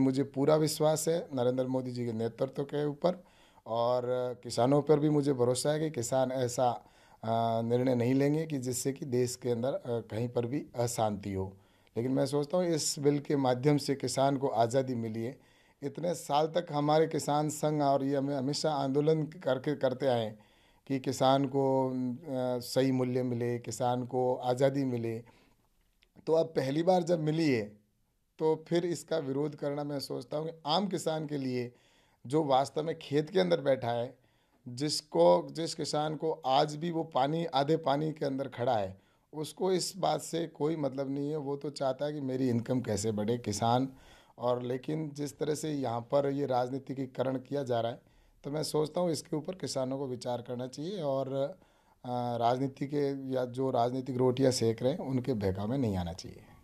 मुझे पूरा विश्वास है नरेंद्र मोदी जी के नेतृत्व के ऊपर और किसानों पर भी मुझे भरोसा है कि किसान ऐसा निर्णय नहीं लेंगे कि जिससे कि देश के अंदर कहीं पर भी अशांति हो लेकिन मैं सोचता हूँ इस बिल के माध्यम से किसान को आज़ादी मिली है इतने साल तक हमारे किसान संघ और ये हमें हमेशा आंदोलन करके करते आए कि किसान को सही मूल्य मिले किसान को आज़ादी मिले तो अब पहली बार जब मिली है तो फिर इसका विरोध करना मैं सोचता हूँ कि आम किसान के लिए जो वास्तव में खेत के अंदर बैठा है जिसको जिस किसान को आज भी वो पानी आधे पानी के अंदर खड़ा है उसको इस बात से कोई मतलब नहीं है वो तो चाहता है कि मेरी इनकम कैसे बढ़े किसान और लेकिन जिस तरह से यहाँ पर ये राजनीतिकीकरण किया जा रहा है तो मैं सोचता हूँ इसके ऊपर किसानों को विचार करना चाहिए और राजनीति के या जो राजनीतिक रोटियाँ सेक रहे हैं उनके भेगा में नहीं आना चाहिए